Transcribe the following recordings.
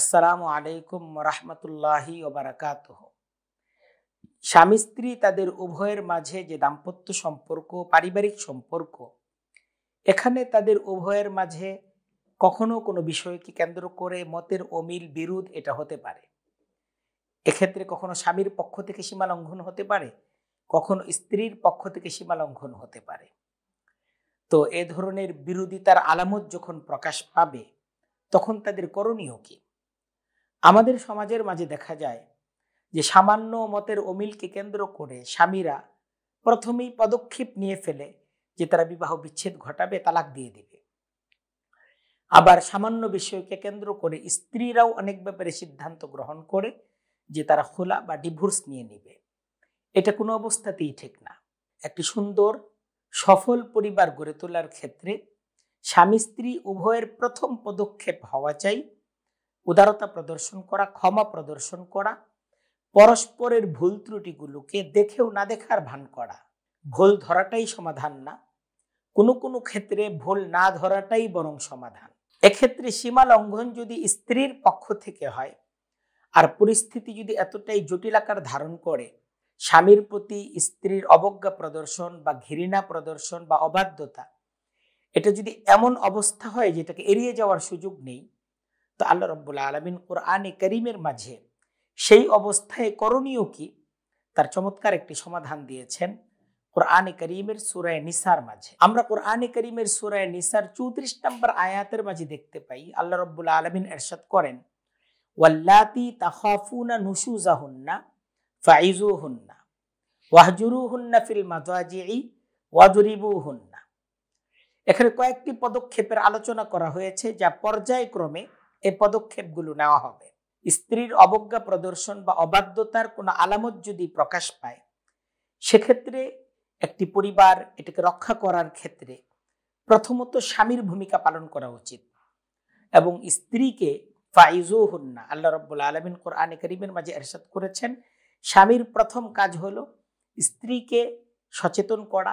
আসসালামু আলাইকুম রহমতুল্লাহি ওবরাকাত স্বামী স্ত্রী তাদের উভয়ের মাঝে যে দাম্পত্য সম্পর্ক পারিবারিক সম্পর্ক এখানে তাদের উভয়ের মাঝে কখনো কোনো বিষয়কে কেন্দ্র করে মতের অমিল বিরোধ এটা হতে পারে এক্ষেত্রে কখনো স্বামীর পক্ষ থেকে সীমা লঙ্ঘন হতে পারে কখনো স্ত্রীর পক্ষ থেকে সীমা লঙ্ঘন হতে পারে তো এ ধরনের বিরোধিতার আলামত যখন প্রকাশ পাবে তখন তাদের করণীয় কী আমাদের সমাজের মাঝে দেখা যায় যে সামান্য মতের অমিলকে কেন্দ্র করে স্বামীরা প্রথমেই পদক্ষেপ নিয়ে ফেলে যে তারা বিবাহ বিচ্ছেদ ঘটাবে তালাক দিয়ে দেবে আবার সামান্য বিষয়কে কেন্দ্র করে স্ত্রীরাও অনেক ব্যাপারে সিদ্ধান্ত গ্রহণ করে যে তারা খোলা বা ডিভোর্স নিয়ে নেবে এটা কোনো অবস্থাতেই ঠিক না একটি সুন্দর সফল পরিবার গড়ে তোলার ক্ষেত্রে স্বামী স্ত্রী উভয়ের প্রথম পদক্ষেপ হওয়া চাই উদারতা প্রদর্শন করা ক্ষমা প্রদর্শন করা পরস্পরের ভুল ত্রুটিগুলোকে দেখেও না দেখার ভান করা ভুল ধরাটাই সমাধান না কোনো কোনো ক্ষেত্রে ভুল না ধরাটাই বরং সমাধান এক্ষেত্রে সীমা লঙ্ঘন যদি স্ত্রীর পক্ষ থেকে হয় আর পরিস্থিতি যদি এতটাই জটিল আকার ধারণ করে স্বামীর প্রতি স্ত্রীর অবজ্ঞা প্রদর্শন বা ঘৃণা প্রদর্শন বা অবাধ্যতা এটা যদি এমন অবস্থা হয় যেটাকে এড়িয়ে যাওয়ার সুযোগ নেই তো আল্লাহ রব্বুল আলমিন কোরআনে করিমের মাঝে সেই অবস্থায় করণীয় কি তার চমৎকার একটি সমাধান দিয়েছেন কোরআনে করিমের সুরায় নিসার মাঝে আমরা কোরআনে করিমের সুরায় নিসার চৌত্রিশ নম্বর আয়াতের মাঝে দেখতে পাই আল্লাহ রব্বুল আলমিন এরশাদ করেন ওয়াল্লাতি তাহাফুনা নুসুজাহুন্না ফাইজু হুন্না ওয়াহজুরু হুন্না ফিল মাজাজি ওয়াদুরিবু হুন্না এখানে কয়েকটি পদক্ষেপের আলোচনা করা হয়েছে যা পর্যায়ক্রমে এ পদক্ষেপগুলো নেওয়া হবে স্ত্রীর অবজ্ঞা প্রদর্শন বা অবাধ্যতার কোনো আলামত যদি প্রকাশ পায় সেক্ষেত্রে একটি পরিবার এটাকে রক্ষা করার ক্ষেত্রে প্রথমত স্বামীর ভূমিকা পালন করা উচিত এবং স্ত্রীকে ফাইজো না আল্লাহ রব্বুল আলমিন কোরআনে করিমের মাঝে এরশাদ করেছেন স্বামীর প্রথম কাজ হলো স্ত্রীকে সচেতন করা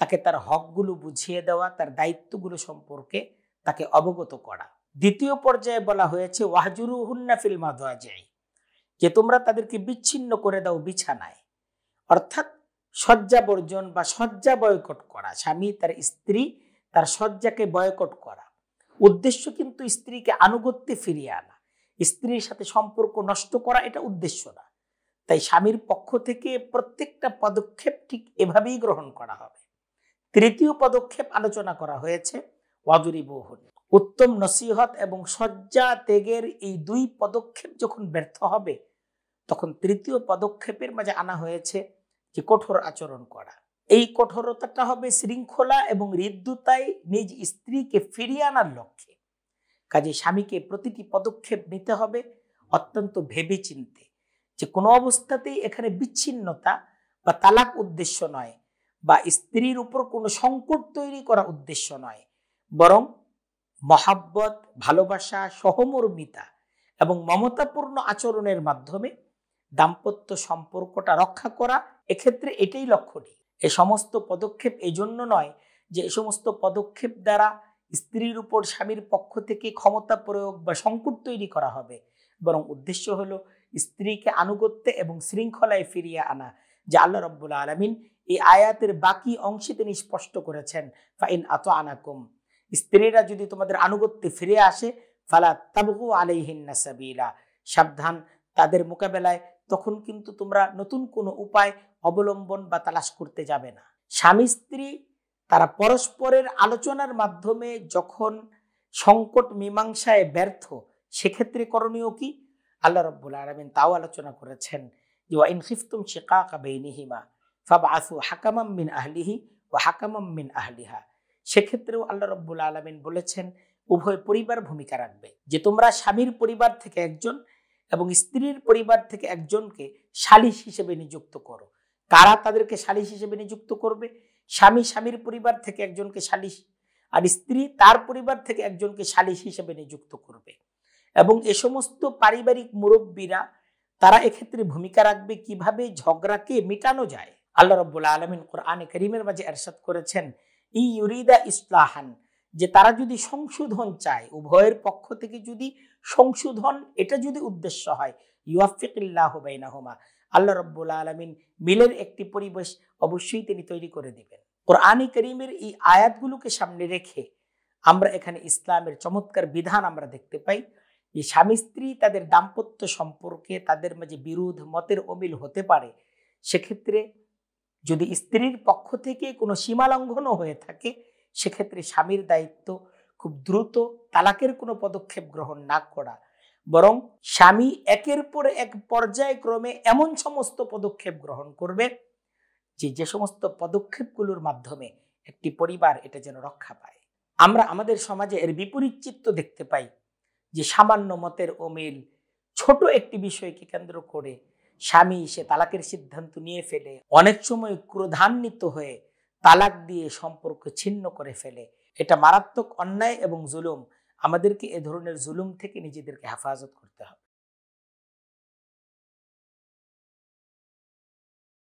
তাকে তার হকগুলো বুঝিয়ে দেওয়া তার দায়িত্বগুলো সম্পর্কে তাকে অবগত করা দ্বিতীয় পর্যায়ে বলা হয়েছে ওয়াহজুরু হুন্না ফিল্মা দোয়াজাই যে তোমরা তাদেরকে বিচ্ছিন্ন করে দাও বিছানায় অর্থাৎ শয্যা বর্জন বা শয্যা বয়কট করা স্বামী তার স্ত্রী তার শয্যাকে বয়কট করা উদ্দেশ্য কিন্তু স্ত্রীকে আনুগত্যে ফিরিয়ে আনা স্ত্রীর সাথে সম্পর্ক নষ্ট করা এটা উদ্দেশ্য না তাই স্বামীর পক্ষ থেকে প্রত্যেকটা পদক্ষেপ ঠিক এভাবেই গ্রহণ করা হবে তৃতীয় পদক্ষেপ আলোচনা করা হয়েছে ওয়াজুরি বহুন উত্তম নসিহত এবং শয্যা ত্যাগের এই দুই পদক্ষেপ যখন ব্যর্থ হবে তখন তৃতীয় পদক্ষেপের মাঝে আনা হয়েছে যে কঠোর আচরণ করা এই কঠোরতাটা হবে শৃঙ্খলা এবং হৃদ্যতায় নিজ স্ত্রীকে ফিরিয়ে আনার লক্ষ্যে কাজে স্বামীকে প্রতিটি পদক্ষেপ নিতে হবে অত্যন্ত ভেবে চিনতে যে কোনো অবস্থাতেই এখানে বিচ্ছিন্নতা বা তালাক উদ্দেশ্য নয় বা স্ত্রীর উপর কোনো সংকট তৈরি করা উদ্দেশ্য নয় বরং মহাব্বত ভালোবাসা সহমর্মিতা এবং মমতাপূর্ণ আচরণের মাধ্যমে দাম্পত্য সম্পর্কটা রক্ষা করা এক্ষেত্রে এটাই লক্ষণীয় এ সমস্ত পদক্ষেপ এজন্য নয় যে এ সমস্ত পদক্ষেপ দ্বারা স্ত্রীর উপর স্বামীর পক্ষ থেকে ক্ষমতা প্রয়োগ বা সংকট তৈরি করা হবে বরং উদ্দেশ্য হলো স্ত্রীকে আনুগত্যে এবং শৃঙ্খলায় ফিরিয়ে আনা যে আল্লাহ রব্বুল আলমিন এই আয়াতের বাকি অংশে তিনি স্পষ্ট করেছেন ফাইন আত আনাকুম স্ত্রীরা যদি তোমাদের আনুগত্যে ফিরে আসে ফালা তাবহু আলাইহিন্না সাবিলা সাবধান তাদের মোকাবেলায় তখন কিন্তু তোমরা নতুন কোনো উপায় অবলম্বন বা তালাশ করতে যাবে না স্বামী স্ত্রী তারা পরস্পরের আলোচনার মাধ্যমে যখন সংকট মীমাংসায় ব্যর্থ সেক্ষেত্রে করণীয় কি আল্লাহ রব্বুল আলমিন তাও আলোচনা করেছেন যে ওয়াইন খিফতুম শেকা কাবেইনিহিমা ফাবা আসু হাকামাম মিন আহলিহি ও হাকামাম মিন আহলিহা সেক্ষেত্রেও আল্লাহ রব্বুল আলমিন বলেছেন উভয় পরিবার ভূমিকা রাখবে যে তোমরা স্বামীর পরিবার থেকে একজন এবং স্ত্রীর পরিবার থেকে একজনকে সালিশ হিসেবে নিযুক্ত করো কারা তাদেরকে সালিশ হিসেবে নিযুক্ত করবে স্বামী স্বামীর পরিবার থেকে একজনকে সালিশ আর স্ত্রী তার পরিবার থেকে একজনকে সালিশ হিসেবে নিযুক্ত করবে এবং এ সমস্ত পারিবারিক মুরব্বীরা তারা এক্ষেত্রে ভূমিকা রাখবে কিভাবে ঝগড়াকে মেটানো যায় আল্লাহ রব্বুল্লা আলমিন কোরআনে করিমের মাঝে এরশাদ করেছেন ই ইউরিদা ইসলাহান যে তারা যদি সংশোধন চায় উভয়ের পক্ষ থেকে যদি সংশোধন এটা যদি উদ্দেশ্য হয় ইউয়াফিকিল্লাহ হোমা আল্লাহ রব্বুল আলমিন মিলের একটি পরিবেশ অবশ্যই তিনি তৈরি করে দিবেন আনি করিমের এই আয়াতগুলোকে সামনে রেখে আমরা এখানে ইসলামের চমৎকার বিধান আমরা দেখতে পাই যে স্বামী স্ত্রী তাদের দাম্পত্য সম্পর্কে তাদের মাঝে বিরোধ মতের অমিল হতে পারে সেক্ষেত্রে যদি স্ত্রীর পক্ষ থেকে কোনো সীমা হয়ে থাকে সেক্ষেত্রে স্বামীর দায়িত্ব খুব দ্রুত তালাকের কোনো পদক্ষেপ গ্রহণ না করা বরং স্বামী একের পর এক পর্যায়ক্রমে এমন সমস্ত পদক্ষেপ গ্রহণ করবে যে যে সমস্ত পদক্ষেপগুলোর মাধ্যমে একটি পরিবার এটা যেন রক্ষা পায় আমরা আমাদের সমাজে এর বিপরীত চিত্ত দেখতে পাই যে সামান্য মতের অমিল ছোট একটি বিষয়কে কেন্দ্র করে স্বামী সে তালাকের সিদ্ধান্ত নিয়ে ফেলে অনেক সময় ক্রোধান্বিত হয়ে তালাক দিয়ে সম্পর্ক ছিন্ন করে ফেলে এটা মারাত্মক অন্যায় এবং জুলুম আমাদেরকে এ ধরনের জুলুম থেকে নিজেদেরকে হেফাজত করতে হবে